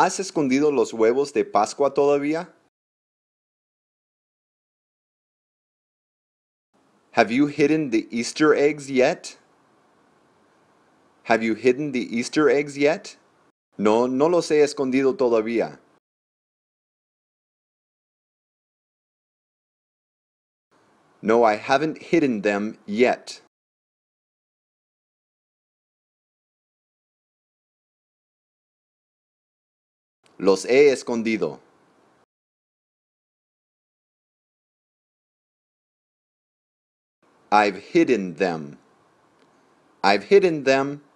¿Has escondido los huevos de Pascua todavía? Have you hidden the Easter eggs yet? Have you hidden the Easter eggs yet? No, no los he escondido todavía. No, I haven't hidden them yet. los he escondido I've hidden them. I've hidden them